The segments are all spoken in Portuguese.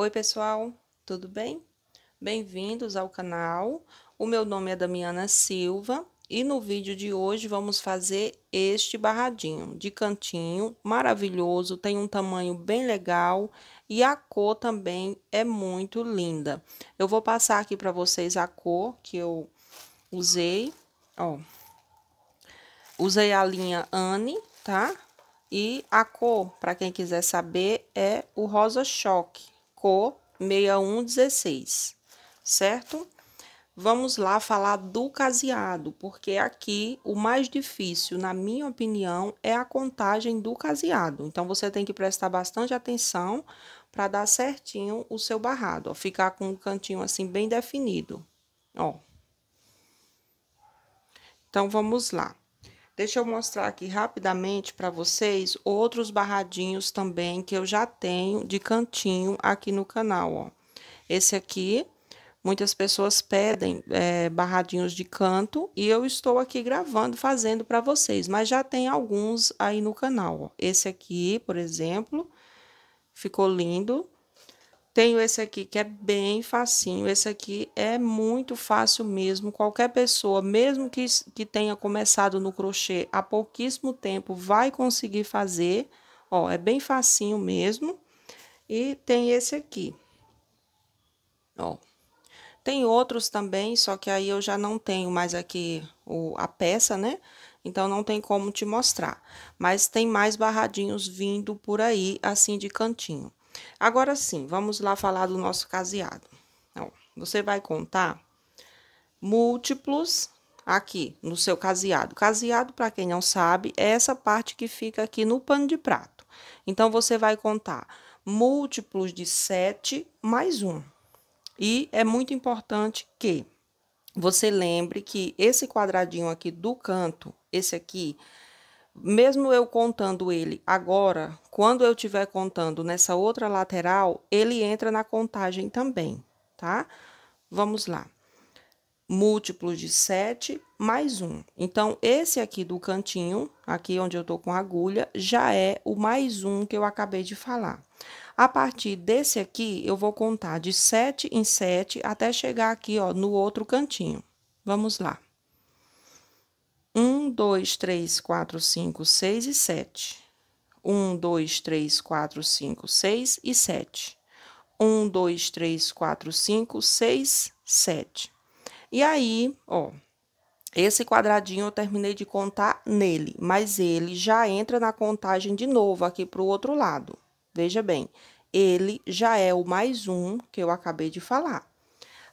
Oi, pessoal, tudo bem? Bem-vindos ao canal. O meu nome é Damiana Silva e no vídeo de hoje vamos fazer este barradinho de cantinho maravilhoso, tem um tamanho bem legal e a cor também é muito linda. Eu vou passar aqui para vocês a cor que eu usei, ó. Usei a linha Anne, tá? E a cor, para quem quiser saber, é o rosa choque, Co 6116, certo? Vamos lá falar do caseado, porque aqui o mais difícil, na minha opinião, é a contagem do caseado. Então, você tem que prestar bastante atenção para dar certinho o seu barrado, ó, ficar com um cantinho assim bem definido, ó. Então, vamos lá. Deixa eu mostrar aqui rapidamente para vocês outros barradinhos também que eu já tenho de cantinho aqui no canal, ó. Esse aqui, muitas pessoas pedem é, barradinhos de canto e eu estou aqui gravando, fazendo para vocês, mas já tem alguns aí no canal, ó. Esse aqui, por exemplo, ficou lindo. Tenho esse aqui que é bem facinho. Esse aqui é muito fácil mesmo. Qualquer pessoa, mesmo que, que tenha começado no crochê há pouquíssimo tempo, vai conseguir fazer. Ó, é bem facinho mesmo. E tem esse aqui. Ó. Tem outros também, só que aí eu já não tenho mais aqui o, a peça, né? Então, não tem como te mostrar. Mas tem mais barradinhos vindo por aí, assim, de cantinho. Agora sim, vamos lá falar do nosso caseado. Então, você vai contar múltiplos aqui no seu caseado. Caseado, para quem não sabe, é essa parte que fica aqui no pano de prato. Então, você vai contar múltiplos de 7 mais 1. E é muito importante que você lembre que esse quadradinho aqui do canto, esse aqui, mesmo eu contando ele agora, quando eu estiver contando nessa outra lateral, ele entra na contagem também, tá? Vamos lá. Múltiplo de 7 mais 1. Então, esse aqui do cantinho, aqui onde eu tô com a agulha, já é o mais 1 que eu acabei de falar. A partir desse aqui, eu vou contar de 7 em 7 até chegar aqui, ó, no outro cantinho. Vamos lá. 1, 2, 3, 4, 5, 6 e 7. 1, 2, 3, 4, 5, 6 e 7. 1, 2, 3, 4, 5, 6, 7. E aí, ó, esse quadradinho eu terminei de contar nele, mas ele já entra na contagem de novo aqui pro outro lado. Veja bem, ele já é o mais um que eu acabei de falar.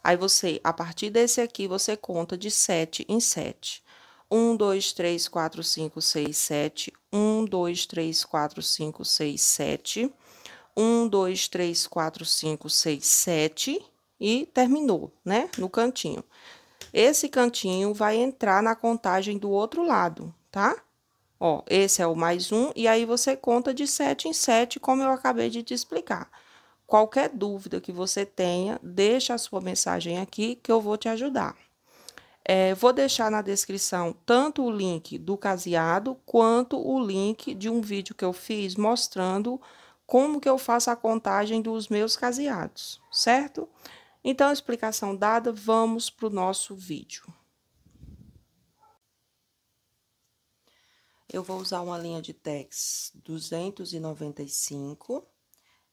Aí você, a partir desse aqui, você conta de 7 em 7. 1, 2, 3, 4, 5, 6, 7. 1, 2, 3, 4, 5, 6, 7. 1, 2, 3, 4, 5, 6, 7. E terminou, né? No cantinho. Esse cantinho vai entrar na contagem do outro lado, tá? Ó, esse é o mais um, e aí você conta de 7 em 7, como eu acabei de te explicar. Qualquer dúvida que você tenha, deixa a sua mensagem aqui que eu vou te ajudar. É, vou deixar na descrição tanto o link do caseado quanto o link de um vídeo que eu fiz mostrando como que eu faço a contagem dos meus caseados, certo? Então, explicação dada, vamos para o nosso vídeo. Eu vou usar uma linha de tex 295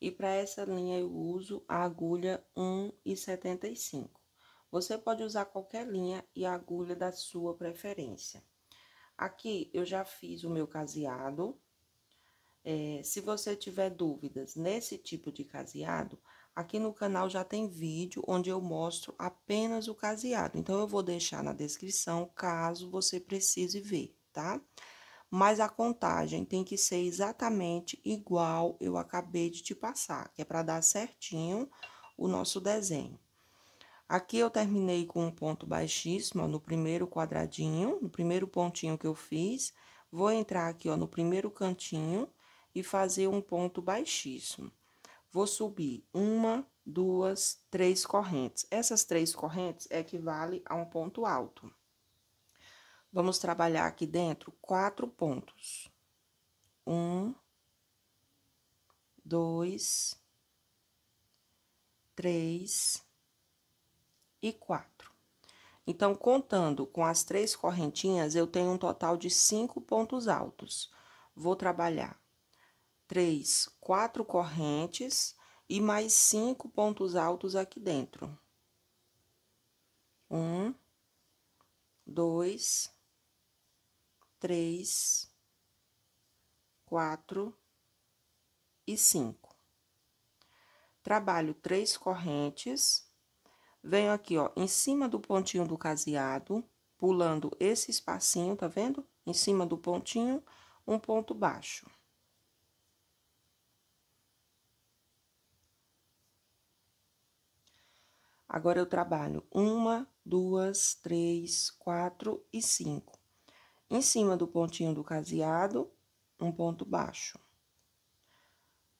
e para essa linha eu uso a agulha 1,75. Você pode usar qualquer linha e agulha da sua preferência. Aqui eu já fiz o meu caseado. É, se você tiver dúvidas nesse tipo de caseado, aqui no canal já tem vídeo onde eu mostro apenas o caseado. Então, eu vou deixar na descrição caso você precise ver, tá? Mas a contagem tem que ser exatamente igual eu acabei de te passar, que é para dar certinho o nosso desenho. Aqui eu terminei com um ponto baixíssimo, ó, no primeiro quadradinho, no primeiro pontinho que eu fiz. Vou entrar aqui, ó, no primeiro cantinho e fazer um ponto baixíssimo. Vou subir uma, duas, três correntes. Essas três correntes equivale a um ponto alto. Vamos trabalhar aqui dentro quatro pontos. Um, dois, três, e 4. Então, contando com as três correntinhas, eu tenho um total de cinco pontos altos. Vou trabalhar três, quatro correntes e mais cinco pontos altos aqui dentro. Um, dois, três, quatro e cinco. Trabalho três correntes venho aqui, ó, em cima do pontinho do caseado, pulando esse espacinho, tá vendo? Em cima do pontinho, um ponto baixo. Agora, eu trabalho uma, duas, três, quatro e cinco. Em cima do pontinho do caseado, um ponto baixo.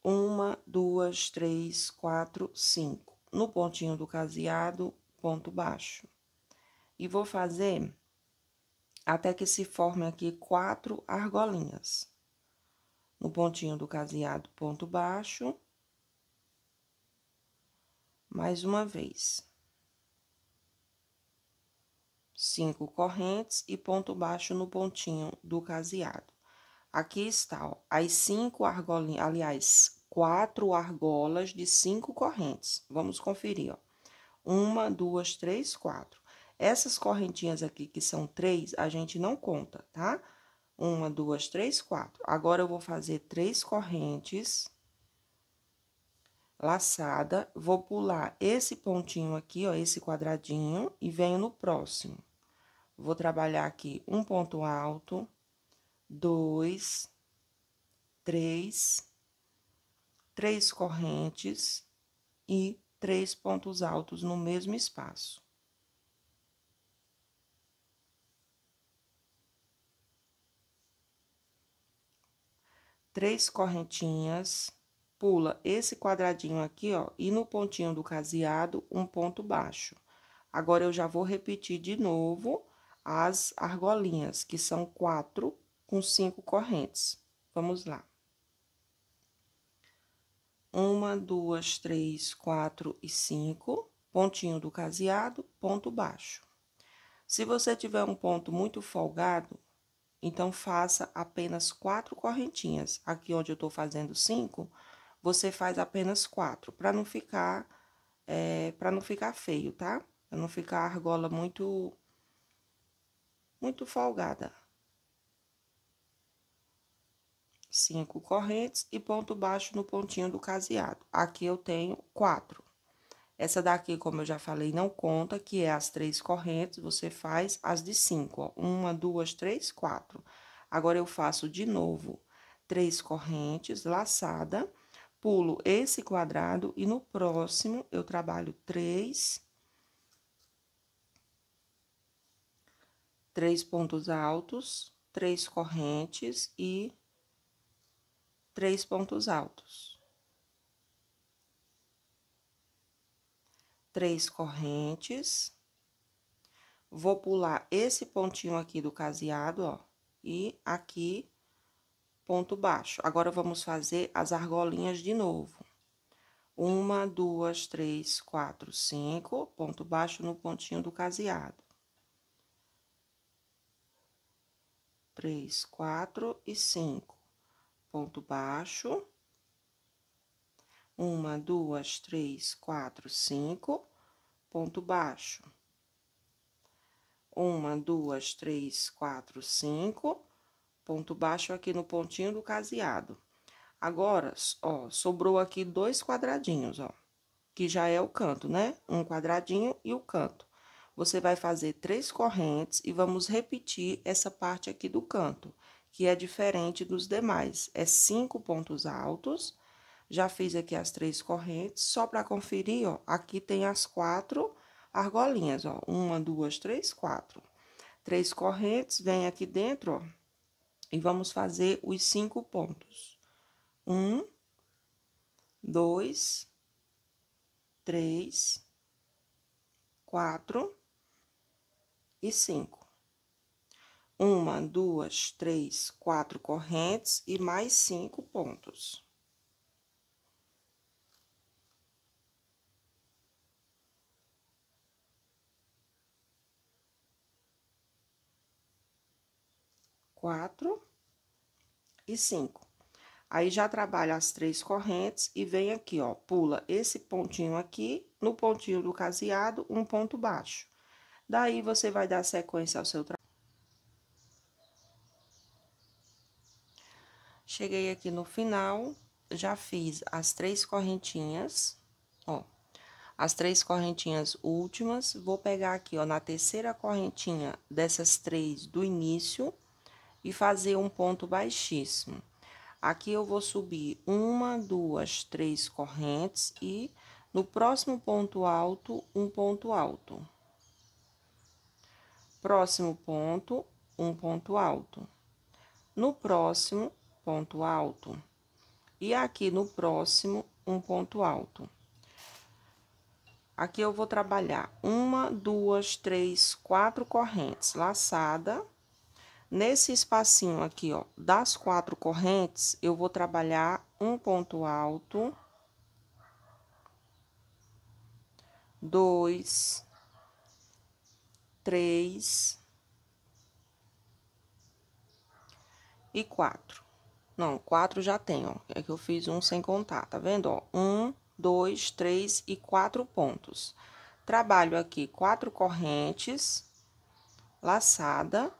Uma, duas, três, quatro, cinco no pontinho do caseado, ponto baixo. E vou fazer até que se forme aqui quatro argolinhas. No pontinho do caseado, ponto baixo. Mais uma vez. Cinco correntes e ponto baixo no pontinho do caseado. Aqui está, ó, as cinco argolinhas, aliás, quatro argolas de cinco correntes. Vamos conferir, ó. Uma, duas, três, quatro. Essas correntinhas aqui, que são três, a gente não conta, tá? Uma, duas, três, quatro. Agora, eu vou fazer três correntes laçada, vou pular esse pontinho aqui, ó, esse quadradinho, e venho no próximo. Vou trabalhar aqui um ponto alto, dois, três, três correntes e três pontos altos no mesmo espaço. Três correntinhas, pula esse quadradinho aqui, ó, e no pontinho do caseado, um ponto baixo. Agora, eu já vou repetir de novo as argolinhas, que são quatro com cinco correntes. Vamos lá uma, duas, três, quatro e cinco, pontinho do caseado, ponto baixo. Se você tiver um ponto muito folgado, então faça apenas quatro correntinhas. Aqui onde eu estou fazendo cinco, você faz apenas quatro, para não ficar é, para não ficar feio, tá? Para não ficar a argola muito muito folgada. cinco correntes e ponto baixo no pontinho do caseado. Aqui eu tenho quatro. Essa daqui, como eu já falei, não conta, que é as três correntes, você faz as de cinco, ó. Uma, duas, três, quatro. Agora, eu faço de novo três correntes, laçada, pulo esse quadrado e no próximo eu trabalho três... Três pontos altos, três correntes e três pontos altos, três correntes. Vou pular esse pontinho aqui do caseado, ó, e aqui ponto baixo. Agora, vamos fazer as argolinhas de novo. Uma, duas, três, quatro, cinco, ponto baixo no pontinho do caseado. Três, quatro e cinco ponto baixo. Uma, duas, três, quatro, cinco, ponto baixo. Uma, duas, três, quatro, cinco, ponto baixo aqui no pontinho do caseado. Agora, ó, sobrou aqui dois quadradinhos, ó, que já é o canto, né? Um quadradinho e o canto. Você vai fazer três correntes e vamos repetir essa parte aqui do canto que é diferente dos demais. É cinco pontos altos. Já fiz aqui as três correntes, só para conferir, ó, aqui tem as quatro argolinhas, ó, uma, duas, três, quatro. Três correntes, vem aqui dentro, ó, e vamos fazer os cinco pontos. Um, dois, três, quatro e cinco uma, duas, três, quatro correntes e mais cinco pontos. Quatro e cinco. Aí, já trabalha as três correntes e vem aqui, ó, pula esse pontinho aqui, no pontinho do caseado, um ponto baixo. Daí, você vai dar sequência ao seu trabalho. Cheguei aqui no final, já fiz as três correntinhas, ó, as três correntinhas últimas. Vou pegar aqui, ó, na terceira correntinha dessas três do início e fazer um ponto baixíssimo. Aqui eu vou subir uma, duas, três correntes e no próximo ponto alto, um ponto alto. Próximo ponto, um ponto alto. No próximo, ponto alto. E aqui no próximo, um ponto alto. Aqui eu vou trabalhar uma, duas, três, quatro correntes laçada. Nesse espacinho aqui, ó, das quatro correntes, eu vou trabalhar um ponto alto. Dois, três e quatro. Não, quatro já tem, ó. É que eu fiz um sem contar, tá vendo? Ó, um, dois, três e quatro pontos. Trabalho aqui quatro correntes, laçada.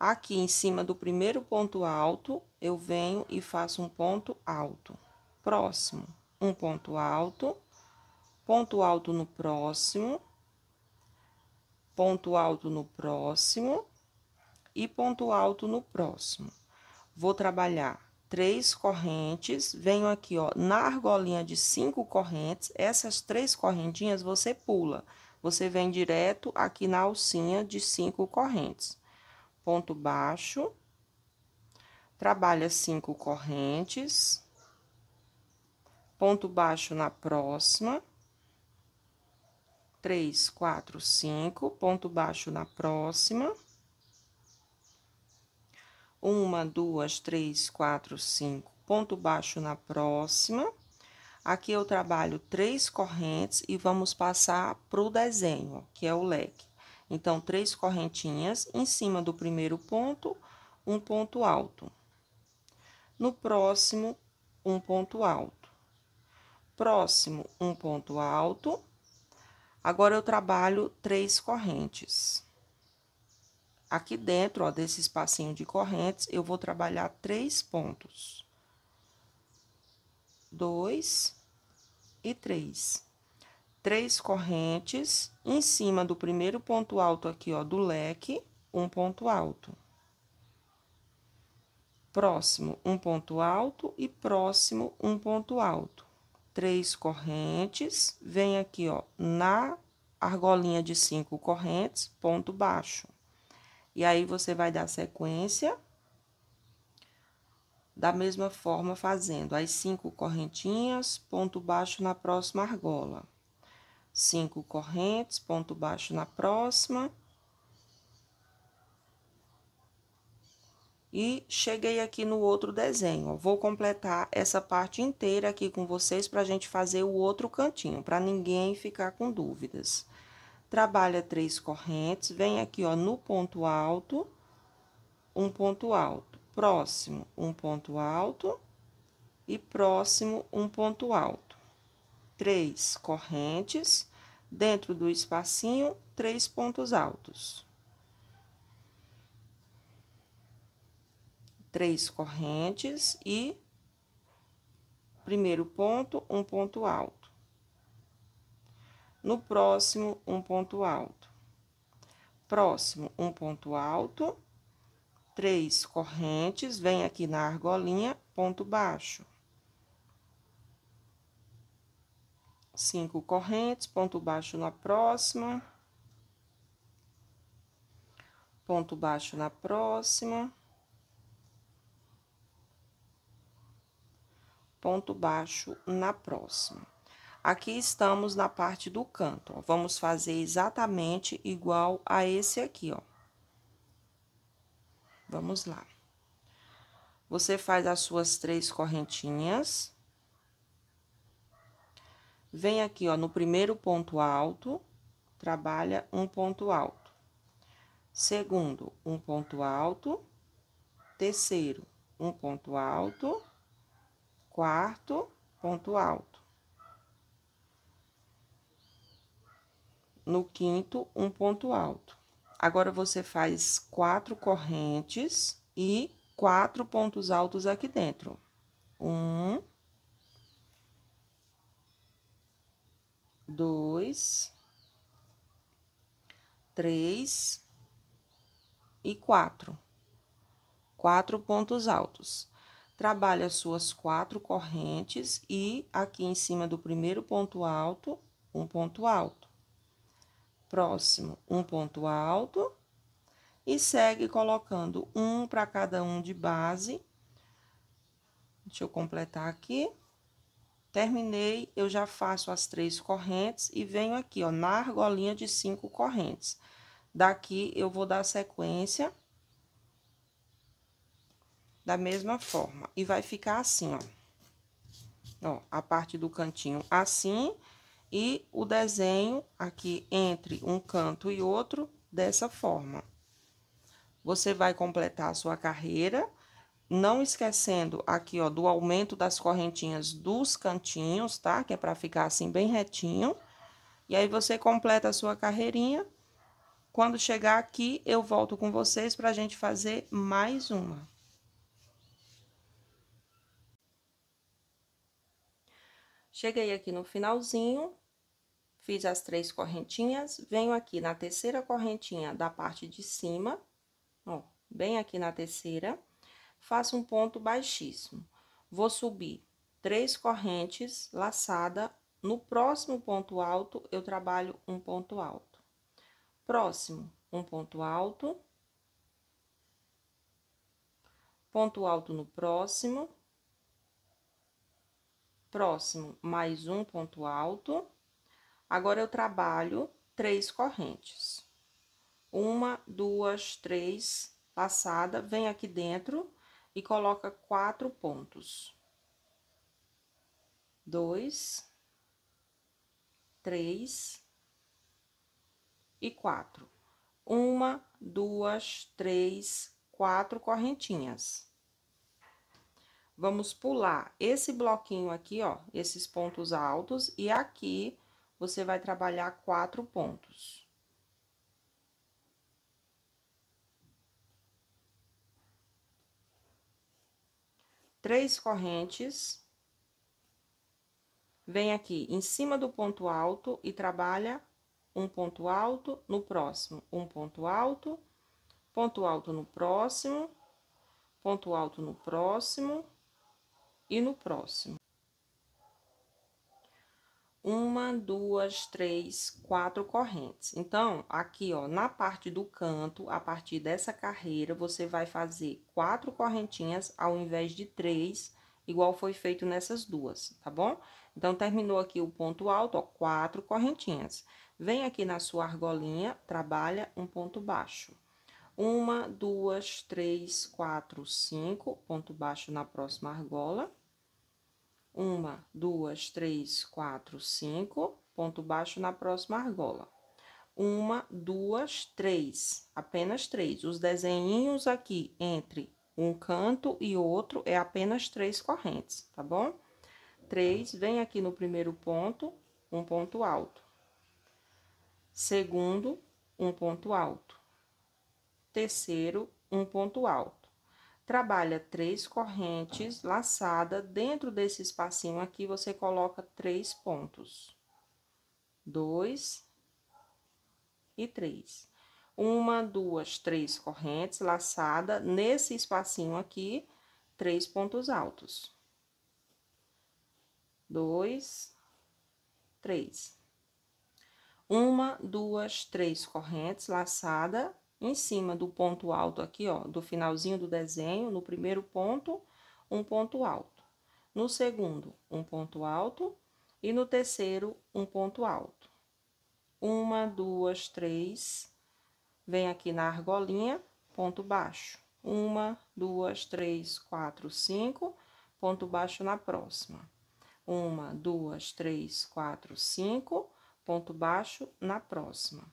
Aqui em cima do primeiro ponto alto, eu venho e faço um ponto alto. Próximo, um ponto alto, ponto alto no próximo, ponto alto no próximo e ponto alto no próximo. Vou trabalhar três correntes, venho aqui, ó, na argolinha de cinco correntes, essas três correntinhas você pula. Você vem direto aqui na alcinha de cinco correntes. Ponto baixo, trabalha cinco correntes, ponto baixo na próxima, três, quatro, cinco, ponto baixo na próxima uma, duas, três, quatro, cinco. Ponto baixo na próxima. Aqui eu trabalho três correntes e vamos passar para o desenho, que é o leque. Então, três correntinhas em cima do primeiro ponto, um ponto alto. No próximo, um ponto alto. Próximo, um ponto alto. Agora, eu trabalho três correntes. Aqui dentro, ó, desse espacinho de correntes, eu vou trabalhar três pontos. Dois e três. Três correntes em cima do primeiro ponto alto aqui, ó, do leque, um ponto alto. Próximo, um ponto alto e próximo, um ponto alto. Três correntes, vem aqui, ó, na argolinha de cinco correntes, ponto baixo e aí, você vai dar sequência da mesma forma, fazendo as cinco correntinhas, ponto baixo na próxima argola. Cinco correntes, ponto baixo na próxima. E cheguei aqui no outro desenho. Vou completar essa parte inteira aqui com vocês para a gente fazer o outro cantinho, para ninguém ficar com dúvidas trabalha três correntes, vem aqui, ó, no ponto alto, um ponto alto, próximo, um ponto alto e próximo, um ponto alto. Três correntes, dentro do espacinho, três pontos altos. Três correntes e primeiro ponto, um ponto alto no próximo, um ponto alto. Próximo, um ponto alto. Três correntes, vem aqui na argolinha, ponto baixo. Cinco correntes, ponto baixo na próxima. Ponto baixo na próxima. ponto baixo na próxima. Aqui estamos na parte do canto. Ó. Vamos fazer exatamente igual a esse aqui, ó. Vamos lá. Você faz as suas três correntinhas. Vem aqui, ó, no primeiro ponto alto, trabalha um ponto alto. Segundo, um ponto alto. Terceiro, um ponto alto. Quarto, ponto alto no quinto, um ponto alto. Agora, você faz quatro correntes e quatro pontos altos aqui dentro. Um, dois, três e quatro. Quatro pontos altos. Trabalhe as suas quatro correntes e aqui em cima do primeiro ponto alto, um ponto alto próximo um ponto alto e segue colocando um para cada um de base. Deixa eu completar aqui. Terminei, eu já faço as três correntes e venho aqui, ó, na argolinha de cinco correntes. Daqui eu vou dar sequência da mesma forma e vai ficar assim, ó. Ó, a parte do cantinho assim e o desenho aqui entre um canto e outro dessa forma. Você vai completar a sua carreira, não esquecendo aqui, ó, do aumento das correntinhas dos cantinhos, tá? Que é para ficar assim bem retinho. E aí você completa a sua carreirinha. Quando chegar aqui, eu volto com vocês para a gente fazer mais uma. Cheguei aqui no finalzinho, Fiz as três correntinhas, venho aqui na terceira correntinha da parte de cima, ó, bem aqui na terceira, faço um ponto baixíssimo. Vou subir três correntes laçada, no próximo ponto alto eu trabalho um ponto alto. Próximo, um ponto alto. Ponto alto no próximo. Próximo, mais um ponto alto Agora, eu trabalho três correntes. Uma, duas, três, laçada, vem aqui dentro e coloca quatro pontos. Dois, três e quatro. Uma, duas, três, quatro correntinhas. Vamos pular esse bloquinho aqui, ó, esses pontos altos, e aqui você vai trabalhar quatro pontos. Três correntes. Vem aqui em cima do ponto alto e trabalha um ponto alto no próximo, um ponto alto, ponto alto no próximo, ponto alto no próximo e no próximo uma, duas, três, quatro correntes. Então, aqui, ó, na parte do canto, a partir dessa carreira, você vai fazer quatro correntinhas ao invés de três, igual foi feito nessas duas, tá bom? Então, terminou aqui o ponto alto, ó, quatro correntinhas. Vem aqui na sua argolinha, trabalha um ponto baixo. Uma, duas, três, quatro, cinco, ponto baixo na próxima argola uma, duas, três, quatro, cinco, ponto baixo na próxima argola. Uma, duas, três, apenas três. Os desenhinhos aqui entre um canto e outro é apenas três correntes, tá bom? Três, vem aqui no primeiro ponto, um ponto alto. Segundo, um ponto alto. Terceiro, um ponto alto trabalha três correntes laçada. Dentro desse espacinho aqui, você coloca três pontos. Dois e três. Uma, duas, três correntes laçada. Nesse espacinho aqui, três pontos altos. Dois, três. Uma, duas, três correntes laçada em cima do ponto alto aqui, ó, do finalzinho do desenho, no primeiro ponto, um ponto alto. No segundo, um ponto alto. E no terceiro, um ponto alto. Uma, duas, três. Vem aqui na argolinha, ponto baixo. Uma, duas, três, quatro, cinco. Ponto baixo na próxima. Uma, duas, três, quatro, cinco. Ponto baixo na próxima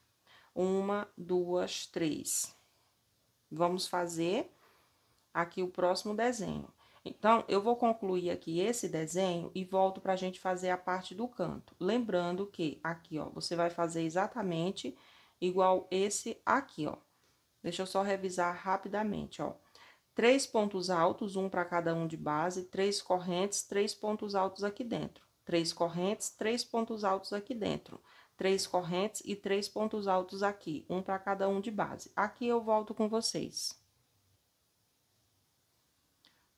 uma, duas, três. Vamos fazer aqui o próximo desenho. Então, eu vou concluir aqui esse desenho e volto para a gente fazer a parte do canto. Lembrando que aqui, ó, você vai fazer exatamente igual esse aqui, ó. Deixa eu só revisar rapidamente, ó. Três pontos altos, um para cada um de base, três correntes, três pontos altos aqui dentro. Três correntes, três pontos altos aqui dentro três correntes e três pontos altos aqui, um para cada um de base. Aqui eu volto com vocês.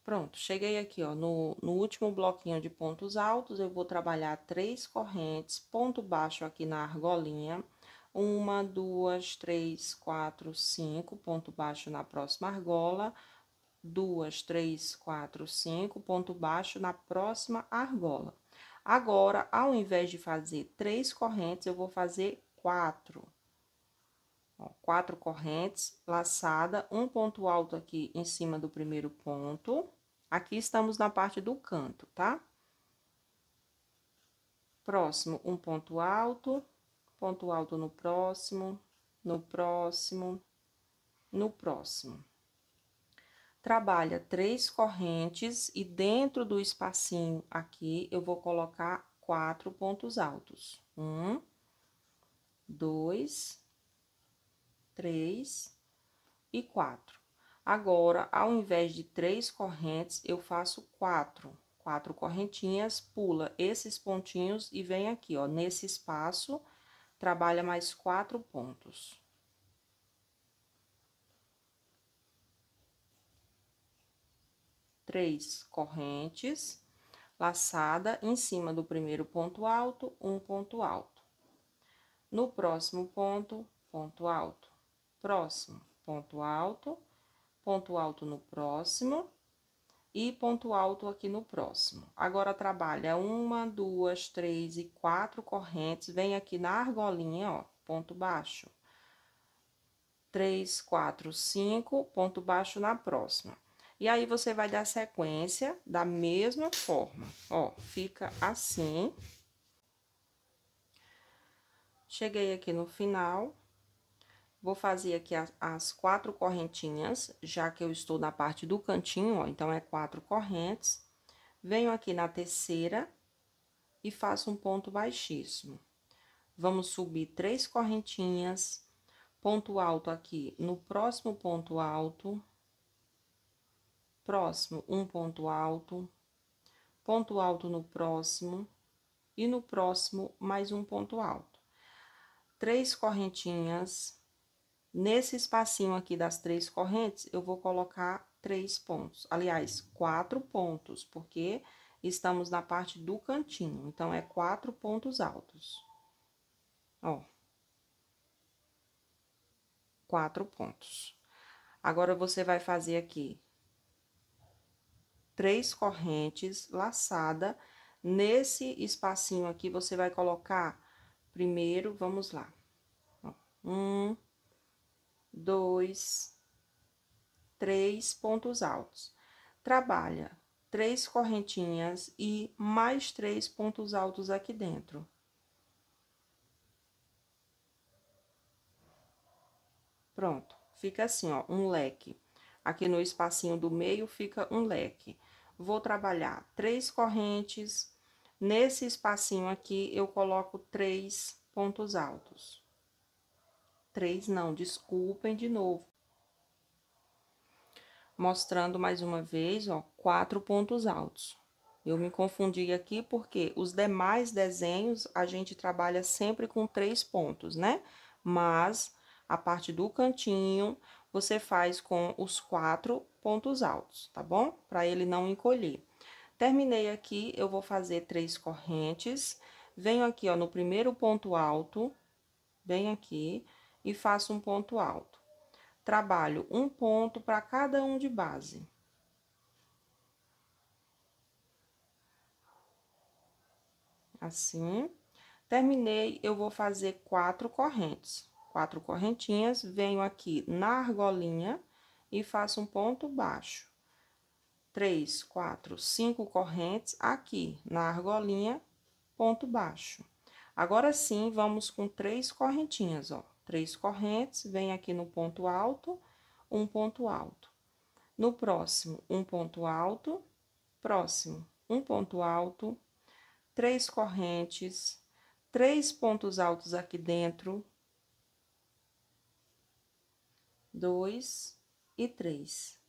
Pronto, cheguei aqui, ó, no, no último bloquinho de pontos altos, eu vou trabalhar três correntes, ponto baixo aqui na argolinha, uma, duas, três, quatro, cinco, ponto baixo na próxima argola, duas, três, quatro, cinco, ponto baixo na próxima argola. Agora, ao invés de fazer três correntes, eu vou fazer quatro. Ó, quatro correntes laçada, um ponto alto aqui em cima do primeiro ponto. Aqui estamos na parte do canto, tá? Próximo, um ponto alto, ponto alto no próximo, no próximo, no próximo trabalha três correntes e dentro do espacinho aqui eu vou colocar quatro pontos altos. Um, dois, três e quatro. Agora, ao invés de três correntes, eu faço quatro. Quatro correntinhas, pula esses pontinhos e vem aqui, ó, nesse espaço, trabalha mais quatro pontos. três correntes laçada em cima do primeiro ponto alto, um ponto alto. No próximo ponto, ponto alto. Próximo, ponto alto, ponto alto no próximo e ponto alto aqui no próximo. Agora, trabalha uma, duas, três e quatro correntes, vem aqui na argolinha, ó, ponto baixo. Três, quatro, cinco, ponto baixo na próxima e aí, você vai dar sequência da mesma forma. Ó, fica assim. Cheguei aqui no final. Vou fazer aqui as, as quatro correntinhas, já que eu estou na parte do cantinho, ó. Então, é quatro correntes. Venho aqui na terceira e faço um ponto baixíssimo. Vamos subir três correntinhas, ponto alto aqui no próximo ponto alto próximo, um ponto alto, ponto alto no próximo e no próximo mais um ponto alto. Três correntinhas. Nesse espacinho aqui das três correntes, eu vou colocar três pontos. Aliás, quatro pontos, porque estamos na parte do cantinho. Então, é quatro pontos altos. Ó. Quatro pontos. Agora, você vai fazer aqui três correntes laçada. Nesse espacinho aqui, você vai colocar primeiro, vamos lá. Um, dois, três pontos altos. Trabalha três correntinhas e mais três pontos altos aqui dentro. Pronto, fica assim, ó, um leque. Aqui no espacinho do meio fica um leque vou trabalhar três correntes. Nesse espacinho aqui, eu coloco três pontos altos. Três não, desculpem de novo. Mostrando mais uma vez, ó, quatro pontos altos. Eu me confundi aqui porque os demais desenhos a gente trabalha sempre com três pontos, né? Mas a parte do cantinho você faz com os quatro pontos altos, tá bom? Para ele não encolher. Terminei aqui, eu vou fazer três correntes, venho aqui, ó, no primeiro ponto alto, bem aqui, e faço um ponto alto. Trabalho um ponto para cada um de base. Assim. Terminei, eu vou fazer quatro correntes. Quatro correntinhas, venho aqui na argolinha e faço um ponto baixo. Três, quatro, cinco correntes aqui na argolinha, ponto baixo. Agora sim, vamos com três correntinhas, ó. Três correntes, vem aqui no ponto alto, um ponto alto. No próximo, um ponto alto, próximo, um ponto alto, três correntes, três pontos altos aqui dentro, dois, e três.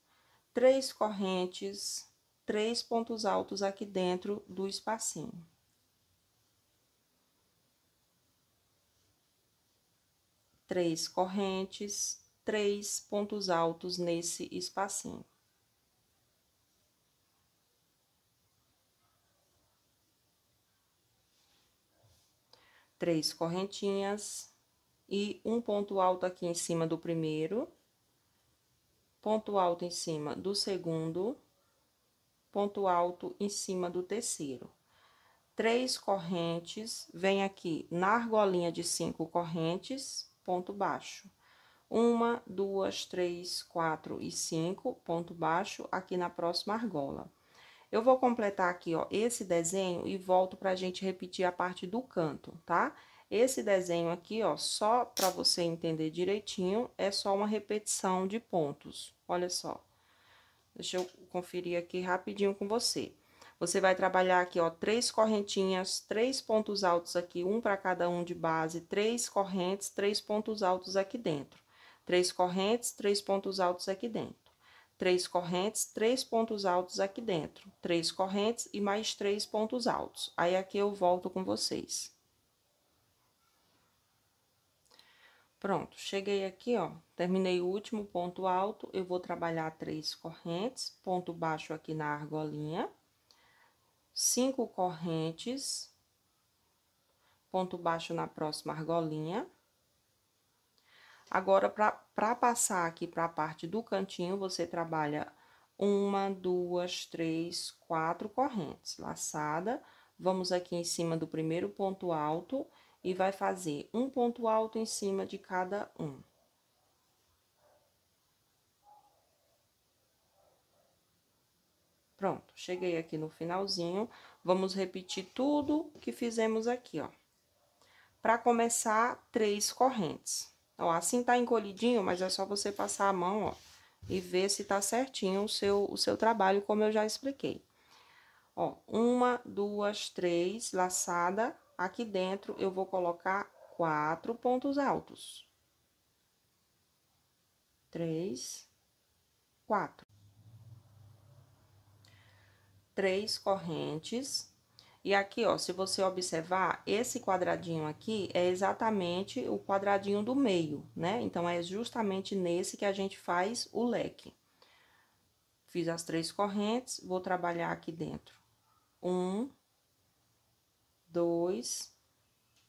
Três correntes, três pontos altos aqui dentro do espacinho. Três correntes, três pontos altos nesse espacinho. Três correntinhas e um ponto alto aqui em cima do primeiro ponto alto em cima do segundo, ponto alto em cima do terceiro. Três correntes, vem aqui na argolinha de cinco correntes, ponto baixo. Uma, duas, três, quatro e cinco, ponto baixo, aqui na próxima argola. Eu vou completar aqui, ó, esse desenho e volto pra gente repetir a parte do canto, tá? Tá? Esse desenho aqui, ó, só para você entender direitinho, é só uma repetição de pontos. Olha só. Deixa eu conferir aqui rapidinho com você. Você vai trabalhar aqui, ó, três correntinhas, três pontos altos aqui, um para cada um de base, três correntes, três pontos altos aqui dentro. Três correntes, três pontos altos aqui dentro. Três correntes, três pontos altos aqui dentro. Três correntes e mais três pontos altos. Aí, aqui eu volto com vocês. Pronto, cheguei aqui, ó, terminei o último ponto alto, eu vou trabalhar três correntes, ponto baixo aqui na argolinha, cinco correntes, ponto baixo na próxima argolinha. Agora, para passar aqui para a parte do cantinho, você trabalha uma, duas, três, quatro correntes laçada. Vamos aqui em cima do primeiro ponto alto e vai fazer um ponto alto em cima de cada um. Pronto, cheguei aqui no finalzinho, vamos repetir tudo que fizemos aqui, ó. Para começar, três correntes. Ó, assim tá encolhidinho, mas é só você passar a mão, ó, e ver se tá certinho o seu, o seu trabalho, como eu já expliquei. Ó, uma, duas, três, laçada, Aqui dentro, eu vou colocar quatro pontos altos. Três, quatro. Três correntes. E aqui, ó, se você observar, esse quadradinho aqui é exatamente o quadradinho do meio, né? Então, é justamente nesse que a gente faz o leque. Fiz as três correntes, vou trabalhar aqui dentro. Um, dois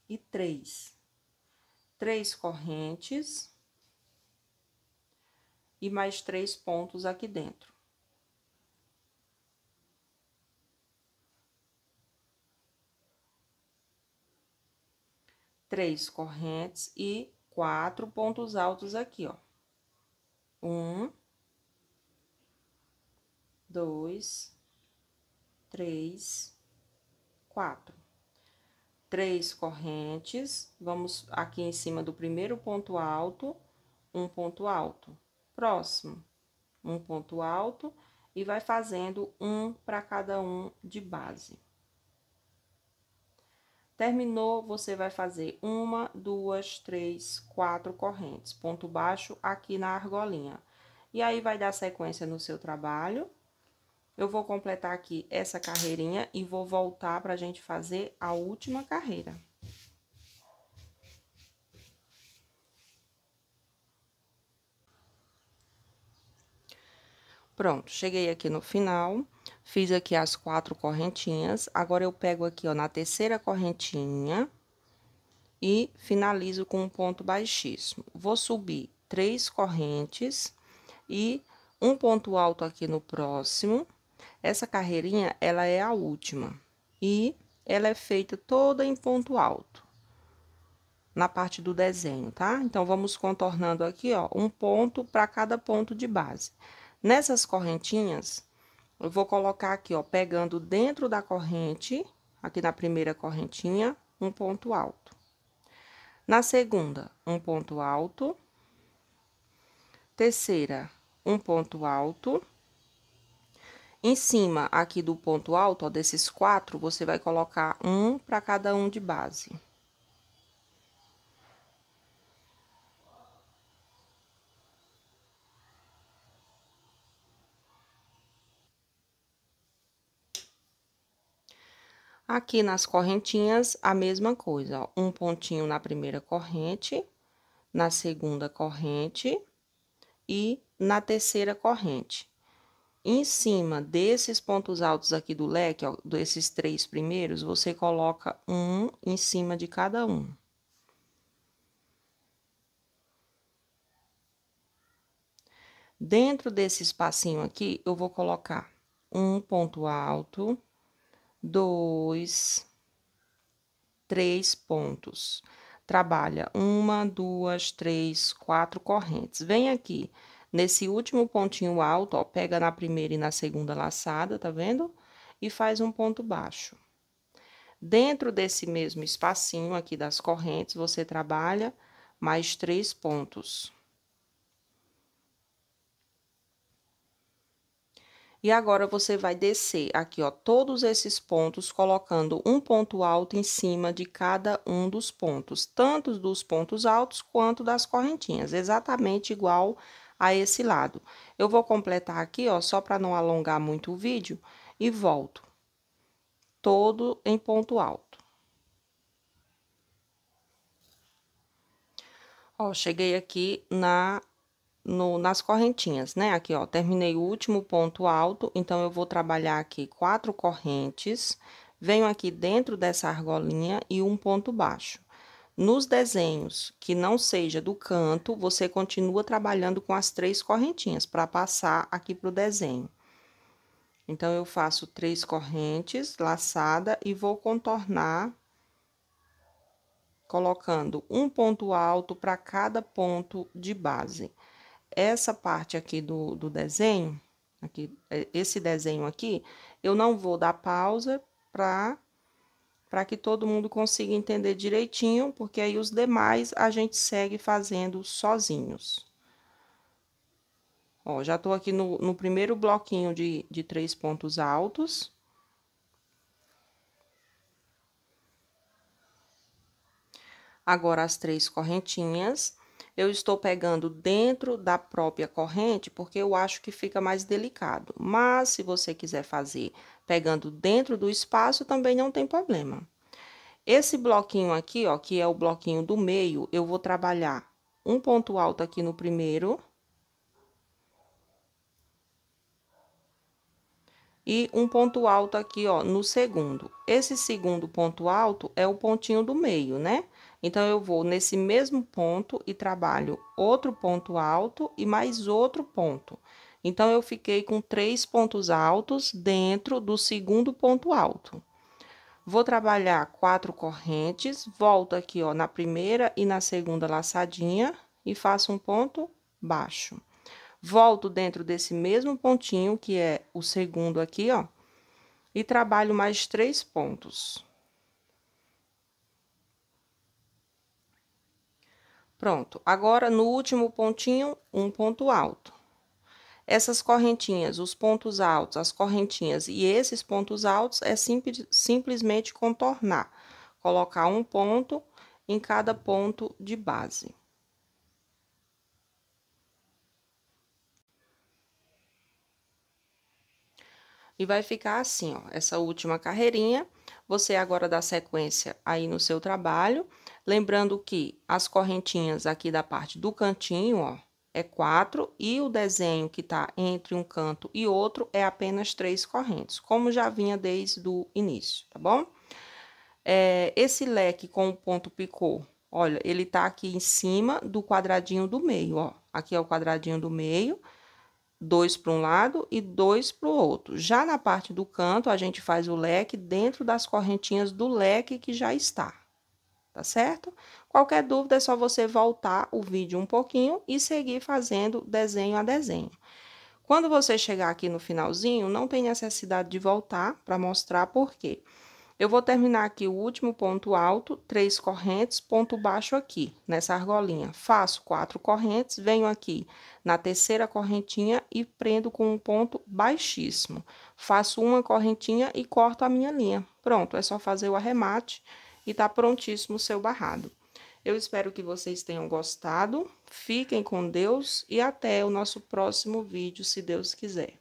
e três. Três correntes e mais três pontos aqui dentro. Três correntes e quatro pontos altos aqui, ó. Um, dois, três, quatro três correntes, vamos aqui em cima do primeiro ponto alto, um ponto alto, próximo, um ponto alto, e vai fazendo um para cada um de base. Terminou, você vai fazer uma, duas, três, quatro correntes, ponto baixo aqui na argolinha. E aí, vai dar sequência no seu trabalho eu vou completar aqui essa carreirinha e vou voltar pra gente fazer a última carreira. Pronto, cheguei aqui no final, fiz aqui as quatro correntinhas, agora eu pego aqui, ó, na terceira correntinha e finalizo com um ponto baixíssimo. Vou subir três correntes e um ponto alto aqui no próximo essa carreirinha, ela é a última e ela é feita toda em ponto alto na parte do desenho, tá? Então, vamos contornando aqui, ó, um ponto para cada ponto de base. Nessas correntinhas, eu vou colocar aqui, ó, pegando dentro da corrente, aqui na primeira correntinha, um ponto alto. Na segunda, um ponto alto. Terceira, um ponto alto. Em cima aqui do ponto alto, ó, desses quatro, você vai colocar um para cada um de base. Aqui nas correntinhas, a mesma coisa, ó, um pontinho na primeira corrente, na segunda corrente e na terceira corrente. Em cima desses pontos altos aqui do leque, ó, desses três primeiros, você coloca um em cima de cada um. Dentro desse espacinho aqui, eu vou colocar um ponto alto, dois, três pontos. Trabalha uma, duas, três, quatro correntes. Vem aqui Nesse último pontinho alto, ó, pega na primeira e na segunda laçada, tá vendo? E faz um ponto baixo. Dentro desse mesmo espacinho aqui das correntes, você trabalha mais três pontos. E agora, você vai descer aqui, ó, todos esses pontos, colocando um ponto alto em cima de cada um dos pontos, tanto dos pontos altos quanto das correntinhas, exatamente igual a esse lado. Eu vou completar aqui, ó, só para não alongar muito o vídeo, e volto. Todo em ponto alto. Ó, cheguei aqui na, no, nas correntinhas, né? Aqui, ó, terminei o último ponto alto, então eu vou trabalhar aqui quatro correntes, venho aqui dentro dessa argolinha e um ponto baixo. Nos desenhos que não seja do canto, você continua trabalhando com as três correntinhas para passar aqui para o desenho. Então, eu faço três correntes laçada e vou contornar colocando um ponto alto para cada ponto de base. Essa parte aqui do, do desenho, aqui, é, esse desenho aqui, eu não vou dar pausa para para que todo mundo consiga entender direitinho, porque aí os demais a gente segue fazendo sozinhos. Ó, já estou aqui no, no, primeiro bloquinho de, de três pontos altos. Agora, as três correntinhas, eu estou pegando dentro da própria corrente, porque eu acho que fica mais delicado. Mas, se você quiser fazer pegando dentro do espaço também não tem problema. Esse bloquinho aqui, ó, que é o bloquinho do meio, eu vou trabalhar um ponto alto aqui no primeiro. E um ponto alto aqui, ó, no segundo. Esse segundo ponto alto é o pontinho do meio, né? Então, eu vou nesse mesmo ponto e trabalho outro ponto alto e mais outro ponto. Então, eu fiquei com três pontos altos dentro do segundo ponto alto. Vou trabalhar quatro correntes, volto aqui, ó, na primeira e na segunda laçadinha e faço um ponto baixo. Volto dentro desse mesmo pontinho, que é o segundo aqui, ó, e trabalho mais três pontos. Pronto, agora no último pontinho, um ponto alto. Essas correntinhas, os pontos altos, as correntinhas e esses pontos altos é simples, simplesmente contornar, colocar um ponto em cada ponto de base. E vai ficar assim, ó, essa última carreirinha. Você agora dá sequência aí no seu trabalho. Lembrando que as correntinhas aqui da parte do cantinho, ó, é 4 e o desenho que está entre um canto e outro é apenas três correntes, como já vinha desde o início, tá bom? É, esse leque com o ponto picô, olha, ele tá aqui em cima do quadradinho do meio, ó. Aqui é o quadradinho do meio, dois para um lado e dois para o outro. Já na parte do canto, a gente faz o leque dentro das correntinhas do leque que já está, tá certo? Qualquer dúvida é só você voltar o vídeo um pouquinho e seguir fazendo desenho a desenho. Quando você chegar aqui no finalzinho, não tem necessidade de voltar para mostrar por quê. Eu vou terminar aqui o último ponto alto, três correntes, ponto baixo aqui, nessa argolinha. Faço quatro correntes, venho aqui na terceira correntinha e prendo com um ponto baixíssimo. Faço uma correntinha e corto a minha linha. Pronto, é só fazer o arremate e está prontíssimo o seu barrado. Eu espero que vocês tenham gostado, fiquem com Deus e até o nosso próximo vídeo, se Deus quiser.